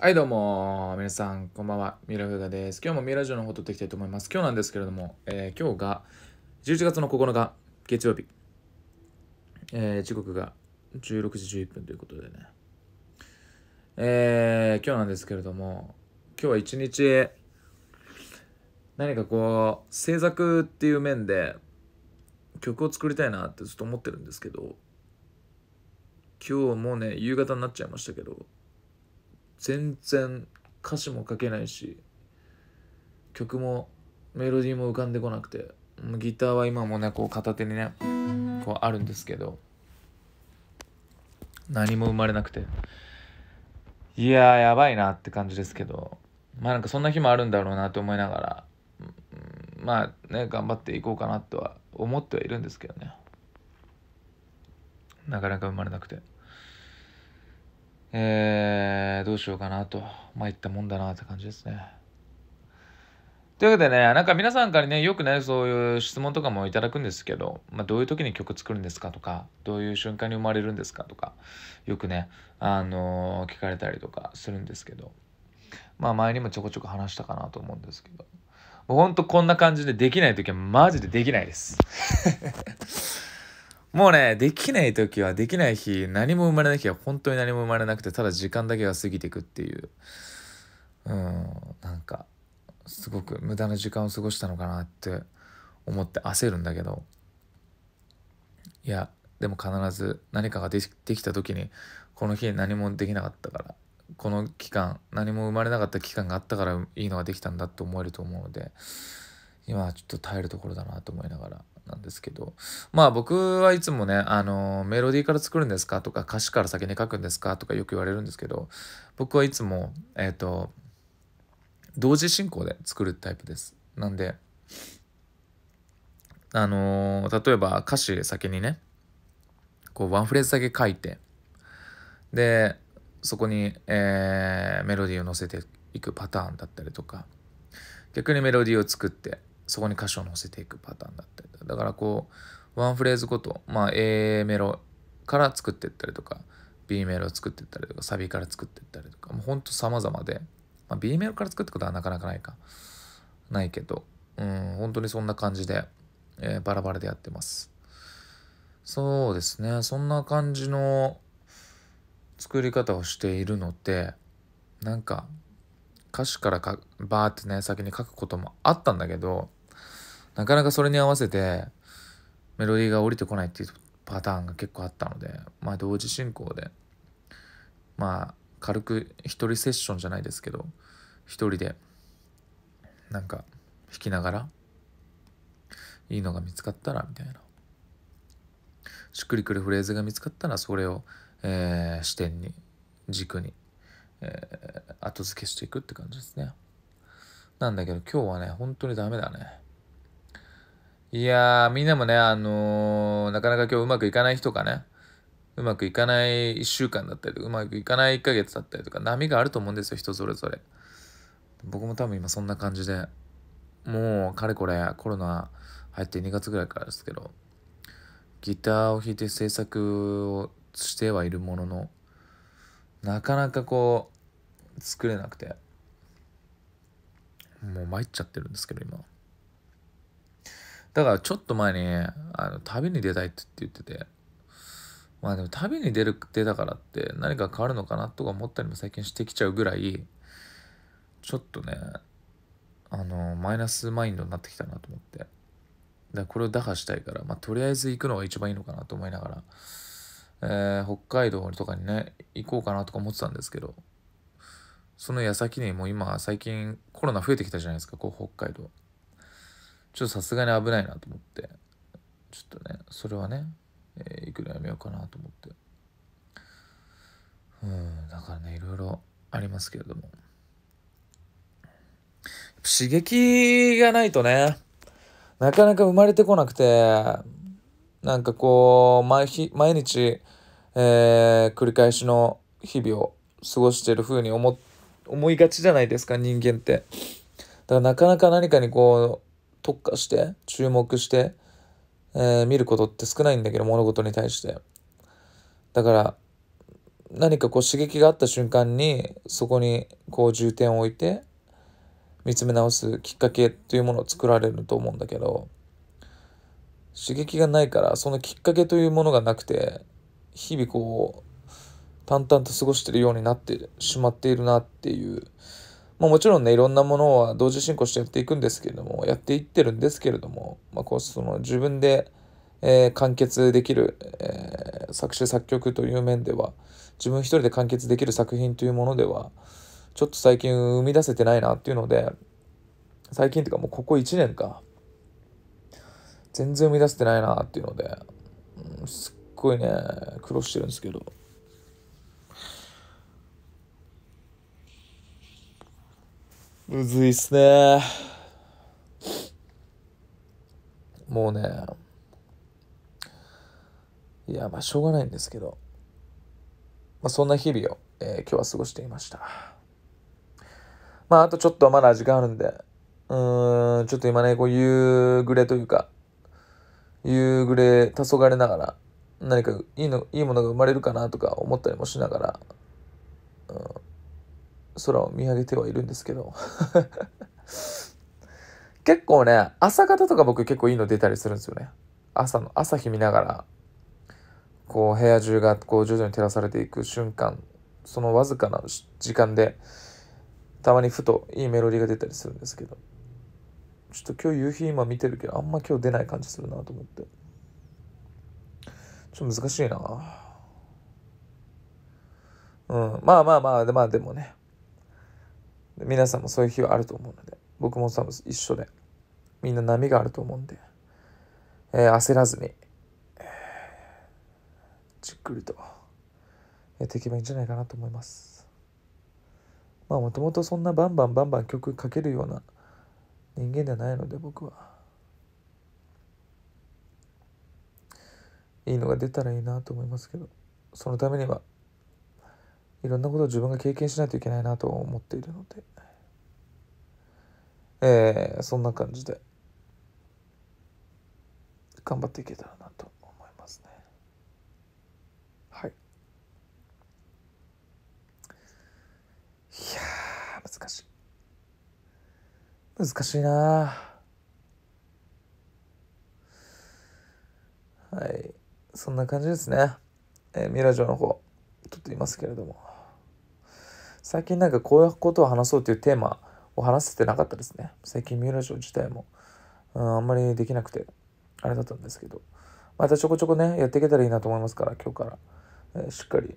はいどうも、皆さん、こんばんは。ミラフガです。今日もミラジオの方撮っていきたいと思います。今日なんですけれども、えー、今日が11月の9日、月曜日。えー、時刻が16時11分ということでね。えー、今日なんですけれども、今日は一日、何かこう、制作っていう面で、曲を作りたいなってずっと思ってるんですけど、今日もうね、夕方になっちゃいましたけど、全然歌詞も書けないし曲もメロディーも浮かんでこなくてギターは今もねこう片手にねこうあるんですけど何も生まれなくていややばいなって感じですけどまあなんかそんな日もあるんだろうなと思いながらまあね頑張っていこうかなとは思ってはいるんですけどねなかなか生まれなくて。えー、どうしようかなと、まあいったもんだなって感じですね。というわけでね、なんか皆さんからね、よくね、そういう質問とかもいただくんですけど、まあ、どういう時に曲作るんですかとか、どういう瞬間に生まれるんですかとか、よくね、あのー、聞かれたりとかするんですけど、まあ前にもちょこちょこ話したかなと思うんですけど、ほんとこんな感じでできない時はマジでできないです。もうね、できない時は、できない日、何も生まれない日は本当に何も生まれなくて、ただ時間だけが過ぎていくっていう、うん、なんか、すごく無駄な時間を過ごしたのかなって思って焦るんだけど、いや、でも必ず何かができた時に、この日何もできなかったから、この期間、何も生まれなかった期間があったからいいのができたんだって思えると思うので、今はちょっと耐えるところだなと思いながら。なんですけど、まあ僕はいつもね、あの、メロディーから作るんですかとか、歌詞から先に書くんですかとかよく言われるんですけど、僕はいつも、えっ、ー、と、同時進行で作るタイプです。なんで、あのー、例えば歌詞先にね、こうワンフレーズだけ書いて、で、そこに、えー、メロディーを乗せていくパターンだったりとか、逆にメロディーを作って、そこに歌詞を載せていくパターンだったりだからこうワンフレーズごと、まあ、A メロから作っていったりとか B メロ作っていったりとかサビから作っていったりとかもうほんと様々で、まあ、B メロから作ってことはなかなかないかないけどうん本当にそんな感じで、えー、バラバラでやってますそうですねそんな感じの作り方をしているのでなんか歌詞からかバーってね先に書くこともあったんだけどなかなかそれに合わせてメロディーが降りてこないっていうパターンが結構あったので、まあ、同時進行で、まあ、軽く1人セッションじゃないですけど1人でなんか弾きながらいいのが見つかったらみたいなしっくりくるフレーズが見つかったらそれを、えー、視点に軸に、えー、後付けしていくって感じですねなんだけど今日はね本当にダメだねいやー、みんなもね、あのー、なかなか今日うまくいかない日とかね、うまくいかない1週間だったりうまくいかない1ヶ月だったりとか、波があると思うんですよ、人それぞれ。僕も多分今そんな感じで、もう、かれこれ、コロナ入って2月ぐらいからですけど、ギターを弾いて制作をしてはいるものの、なかなかこう、作れなくて、もう参っちゃってるんですけど、今。だからちょっと前に、あの、旅に出たいって言ってて、まあでも旅に出る、出たからって何か変わるのかなとか思ったりも最近してきちゃうぐらい、ちょっとね、あの、マイナスマインドになってきたなと思って。だからこれを打破したいから、まあ、とりあえず行くのが一番いいのかなと思いながら、えー、北海道とかにね、行こうかなとか思ってたんですけど、その矢先にもう今、最近コロナ増えてきたじゃないですか、こう北海道。ちょっとさすがに危ないなと思ってちょっとねそれはね、えー、いくらやめようかなと思ってうんだからねいろいろありますけれども刺激がないとねなかなか生まれてこなくてなんかこう毎日毎日、えー、繰り返しの日々を過ごしてる風に思思いがちじゃないですか人間ってだからなかなか何かにこう特化して注目して、えー、見ることって少ないんだけど物事に対してだから何かこう刺激があった瞬間にそこにこう重点を置いて見つめ直すきっかけというものを作られると思うんだけど刺激がないからそのきっかけというものがなくて日々こう淡々と過ごしてるようになってしまっているなっていうまあ、もちろんね、いろんなものは同時進行してやっていくんですけれども、やっていってるんですけれども、まあ、こうその自分で、えー、完結できる、えー、作詞作曲という面では、自分一人で完結できる作品というものでは、ちょっと最近生み出せてないなっていうので、最近っていうかもうここ1年か、全然生み出せてないなっていうので、うん、すっごいね、苦労してるんですけど。むずいっすね。もうね、いや、まあ、しょうがないんですけど、まあ、そんな日々を、えー、今日は過ごしていました。まあ、あとちょっとまだ時間あるんで、うーん、ちょっと今ね、こう、夕暮れというか、夕暮れ、黄昏ながら、何かいいの、いいものが生まれるかなとか思ったりもしながら、うん空を見上げてはいるんですけど 結構ね朝方とか僕結構いいの出たりするんですよね朝の朝日見ながらこう部屋中がこう徐々に照らされていく瞬間そのわずかな時間でたまにふといいメロディーが出たりするんですけどちょっと今日夕日今見てるけどあんま今日出ない感じするなと思ってちょっと難しいなうんまあまあまあでまあでもね皆さんもそういう日はあると思うので僕も多分一緒でみんな波があると思うんで、えー、焦らずに、えー、じっくりとやっていけばいいんじゃないかなと思いますまあもともとそんなバンバンバンバン曲かけるような人間ではないので僕はいいのが出たらいいなと思いますけどそのためにはいろんなことを自分が経験しないといけないなと思っているので、えー、そんな感じで頑張っていけたらなと思いますね。はい。いや難しい。難しいなはい。そんな感じですね。えー、ミラジオの方。っといますけれども最近なんかこういうことを話そうというテーマを話せてなかったですね最近三浦城自体もあんまりできなくてあれだったんですけどまたちょこちょこねやっていけたらいいなと思いますから今日から、えー、しっかり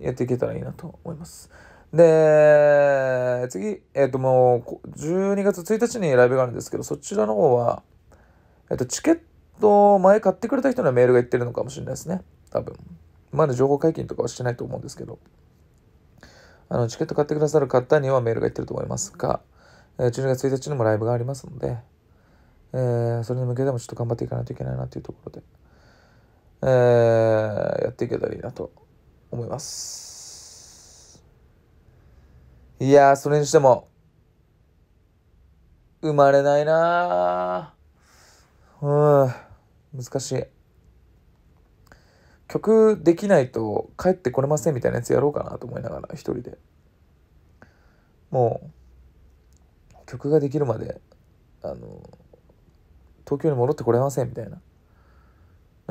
やっていけたらいいなと思いますで次えっ、ー、ともう12月1日にライブがあるんですけどそちらの方は、えっ、ー、とチケット前買ってくれた人のメールがいってるのかもしれないですね多分まだ情報解禁とかはしてないと思うんですけど、あのチケット買ってくださる方にはメールがいってると思いますが、え12月1日にもライブがありますので、えー、それに向けてもちょっと頑張っていかないといけないなというところで、えー、やっていけたらいいなと思います。いやー、それにしても、生まれないなー。うん、難しい。曲できないと帰ってこれませんみたいなやつやろうかなと思いながら一人でもう曲ができるまであの東京に戻ってこれませんみたいな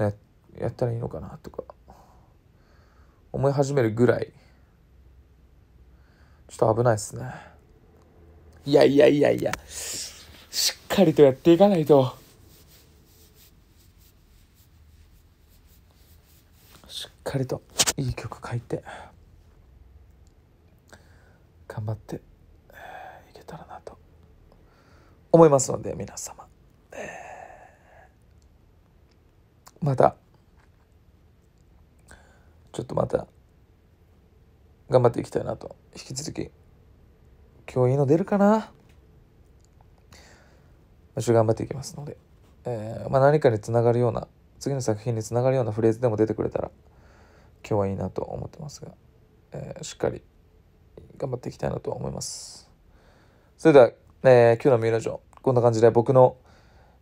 ややったらいいのかなとか思い始めるぐらいちょっと危ないっすねいやいやいやいやしっかりとやっていかないと。しっかりといい曲書いて頑張っていけたらなと思いますので皆様、えー、またちょっとまた頑張っていきたいなと引き続き今日いいの出るかな一応頑張っていきますので、えーまあ、何かにつながるような次の作品につながるようなフレーズでも出てくれたら今日はいいなと思ってますが、えー、しっかり頑張っていきたいなと思いますそれでは、えー、今日のミューラジオこんな感じで僕の、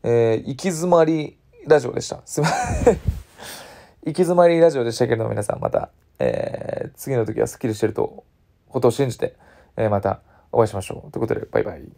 えー、行き詰まりラジオでしたすいません 行き詰まりラジオでしたけれども皆さんまた、えー、次の時はスッキリしてるとことを信じて、えまたお会いしましょうということでバイバイ